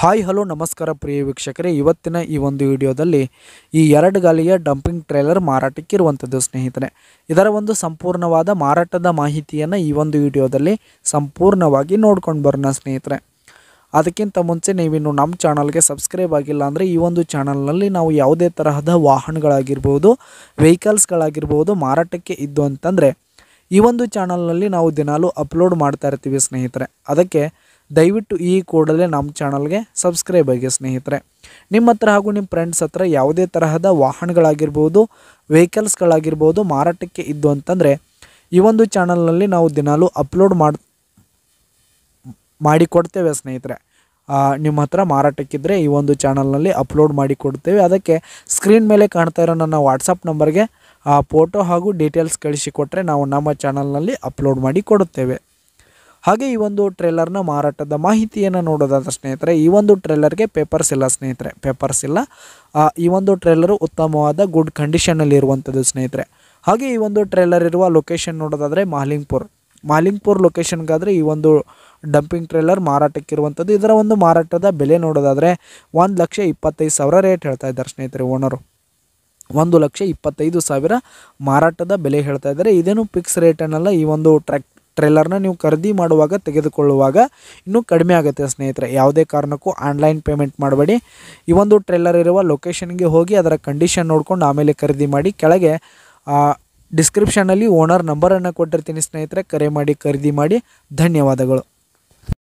hi hello ನಮಸ್ಕಾರ ಪ್ರಿಯ ವೀಕ್ಷಕರೇ ಇವತ್ತಿನ ಈ ಒಂದು ವಿಡಿಯೋದಲ್ಲಿ ಈ ಎರಡು ಗಾಲಿಯ ಡಂಪಿಂಗ್ ಟ್ರೇಲರ್ ಮಾರಾಟಕ್ಕೆ ಇರುವಂಥದ್ದು ಸ್ನೇಹಿತರೆ ಇದರ ಒಂದು ಸಂಪೂರ್ಣವಾದ ಮಾರಾಟದ ಮಾಹಿತಿಯನ್ನು ಈ ಒಂದು ವಿಡಿಯೋದಲ್ಲಿ ಸಂಪೂರ್ಣವಾಗಿ ನೋಡ್ಕೊಂಡು ಬರೋಣ ಸ್ನೇಹಿತರೆ ಅದಕ್ಕಿಂತ ಮುಂಚೆ ನೀವಿನ್ನು ನಮ್ಮ ಚಾನಲ್ಗೆ ಸಬ್ಸ್ಕ್ರೈಬ್ ಆಗಿಲ್ಲ ಅಂದರೆ ಈ ಒಂದು ಚಾನಲ್ನಲ್ಲಿ ನಾವು ಯಾವುದೇ ತರಹದ ವಾಹನಗಳಾಗಿರ್ಬೋದು ವೆಹಿಕಲ್ಸ್ಗಳಾಗಿರ್ಬೋದು ಮಾರಾಟಕ್ಕೆ ಇದ್ದು ಅಂತಂದರೆ ಈ ಒಂದು ಚಾನಲ್ನಲ್ಲಿ ನಾವು ದಿನಾಲೂ ಅಪ್ಲೋಡ್ ಮಾಡ್ತಾ ಇರ್ತೀವಿ ಸ್ನೇಹಿತರೆ ಅದಕ್ಕೆ ದಯವಿಟ್ಟು ಈ ಕೂಡಲೇ ನಮ್ಮ ಚಾನಲ್ಗೆ ಸಬ್ಸ್ಕ್ರೈಬ್ ಆಗಿ ಸ್ನೇಹಿತರೆ ನಿಮ್ಮ ಹತ್ರ ಹಾಗೂ ನಿಮ್ಮ ಫ್ರೆಂಡ್ಸ್ ಹತ್ರ ಯಾವುದೇ ತರಹದ ವಾಹನಗಳಾಗಿರ್ಬೋದು ವೆಹಿಕಲ್ಸ್ಗಳಾಗಿರ್ಬೋದು ಮಾರಾಟಕ್ಕೆ ಇದ್ದು ಅಂತಂದರೆ ಈ ಒಂದು ಚಾನಲ್ನಲ್ಲಿ ನಾವು ದಿನಾಲೂ ಅಪ್ಲೋಡ್ ಮಾಡಿ ಮಾಡಿಕೊಡ್ತೇವೆ ಸ್ನೇಹಿತರೆ ನಿಮ್ಮ ಹತ್ರ ಮಾರಾಟಕ್ಕಿದ್ದರೆ ಈ ಒಂದು ಚಾನಲ್ನಲ್ಲಿ ಅಪ್ಲೋಡ್ ಮಾಡಿಕೊಡ್ತೇವೆ ಅದಕ್ಕೆ ಸ್ಕ್ರೀನ್ ಮೇಲೆ ಕಾಣ್ತಾ ಇರೋ ನನ್ನ ವಾಟ್ಸಪ್ ನಂಬರ್ಗೆ ಆ ಫೋಟೋ ಹಾಗೂ ಡೀಟೇಲ್ಸ್ ಕಳಿಸಿಕೊಟ್ರೆ ನಾವು ನಮ್ಮ ಚಾನಲ್ನಲ್ಲಿ ಅಪ್ಲೋಡ್ ಮಾಡಿ ಕೊಡುತ್ತೇವೆ ಹಾಗೆ ಈ ಒಂದು ಟ್ರೇಲರ್ನ ಮಾರಾಟದ ಮಾಹಿತಿಯನ್ನು ನೋಡೋದಾದ್ರೆ ಸ್ನೇಹಿತರೆ ಈ ಒಂದು ಟ್ರೇಲರ್ಗೆ ಪೇಪರ್ಸ್ ಇಲ್ಲ ಸ್ನೇಹಿತರೆ ಪೇಪರ್ಸ್ ಇಲ್ಲ ಈ ಒಂದು ಟ್ರೇಲರು ಉತ್ತಮವಾದ ಗುಡ್ ಕಂಡೀಷನಲ್ಲಿ ಇರುವಂಥದ್ದು ಸ್ನೇಹಿತರೆ ಹಾಗೆ ಈ ಒಂದು ಟ್ರೇಲರ್ ಇರುವ ಲೊಕೇಶನ್ ನೋಡೋದಾದರೆ ಮಾಲಿಂಗ್ಪುರ್ ಮಾಲಿಂಗ್ಪುರ್ ಲೊಕೇಶನ್ಗಾದರೆ ಈ ಒಂದು ಡಂಪಿಂಗ್ ಟ್ರೇಲರ್ ಮಾರಾಟಕ್ಕಿರುವಂಥದ್ದು ಇದರ ಒಂದು ಮಾರಾಟದ ಬೆಲೆ ನೋಡೋದಾದರೆ ಒಂದು ಲಕ್ಷ ಇಪ್ಪತ್ತೈದು ಸಾವಿರ ರೇಟ್ ಹೇಳ್ತಾ ಇದ್ದಾರೆ ಸ್ನೇಹಿತರೆ ಓನರು ಒಂದು ಲಕ್ಷ ಇಪ್ಪತ್ತೈದು ಸಾವಿರ ಮಾರಾಟದ ಬೆಲೆ ಹೇಳ್ತಾ ಇದ್ದಾರೆ ಇದೇನು ಫಿಕ್ಸ್ ರೇಟ್ ಅನ್ನಲ್ಲ ಈ ಒಂದು ಟ್ರ್ಯಾಕ್ ಟ್ರೇಲರ್ನ ನೀವು ಖರೀದಿ ಮಾಡುವಾಗ ತೆಗೆದುಕೊಳ್ಳುವಾಗ ಇನ್ನೂ ಕಡಿಮೆ ಆಗುತ್ತೆ ಸ್ನೇಹಿತರೆ ಯಾವುದೇ ಕಾರಣಕ್ಕೂ ಆನ್ಲೈನ್ ಪೇಮೆಂಟ್ ಮಾಡಬೇಡಿ ಈ ಒಂದು ಟ್ರೇಲರ್ ಇರುವ ಲೊಕೇಶನ್ಗೆ ಹೋಗಿ ಅದರ ಕಂಡೀಷನ್ ನೋಡಿಕೊಂಡು ಆಮೇಲೆ ಖರೀದಿ ಮಾಡಿ ಕೆಳಗೆ ಡಿಸ್ಕ್ರಿಪ್ಷನಲ್ಲಿ ಓನರ್ ನಂಬರನ್ನು ಕೊಟ್ಟಿರ್ತೀನಿ ಸ್ನೇಹಿತರೆ ಕರೆ ಮಾಡಿ ಖರೀದಿ ಮಾಡಿ ಧನ್ಯವಾದಗಳು